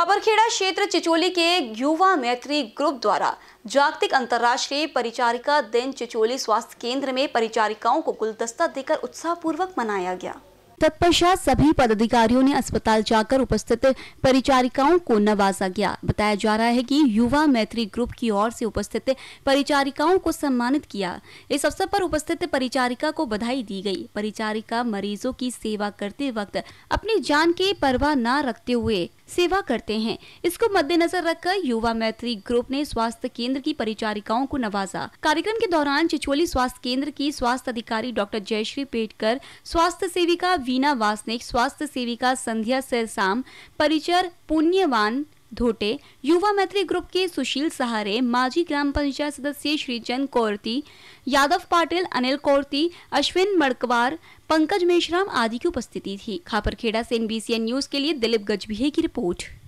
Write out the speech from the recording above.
खाबरखेड़ा क्षेत्र चिचोली के युवा मैत्री ग्रुप द्वारा जागतिक अंतर्राष्ट्रीय परिचारिका दिन चिचोली स्वास्थ्य केंद्र में परिचारिकाओं को गुलदस्ता देकर उत्साह पूर्वक मनाया गया तत्पश्चात सभी पदाधिकारियों ने अस्पताल जाकर उपस्थित परिचारिकाओं को नवाजा गया बताया जा रहा है कि युवा मैत्री ग्रुप की ओर से उपस्थित परिचारिकाओं को सम्मानित किया इस अवसर पर उपस्थित परिचारिका को बधाई दी गई परिचारिका मरीजों की सेवा करते वक्त अपनी जान की परवाह न रखते हुए सेवा करते हैं इसको मद्देनजर रखकर युवा मैत्री ग्रुप ने स्वास्थ्य केंद्र की परिचारिकाओं को नवाजा कार्यक्रम के दौरान चिचोली स्वास्थ्य केंद्र की स्वास्थ्य अधिकारी डॉक्टर जयश्री पेटकर स्वास्थ्य सेविका वीना वासनिक स्वास्थ्य सेविका संध्या सरसाम परिचर पुण्यवान धोटे युवा मैत्री ग्रुप के सुशील सहारे माजी ग्राम पंचायत सदस्य श्रीचंद कौरती यादव पाटिल अनिल कौरती अश्विन मड़कवार पंकज मेश्राम आदि की उपस्थिति थी खापरखेड़ा से एनबीसीएन न्यूज के लिए दिलीप गजबिहे की रिपोर्ट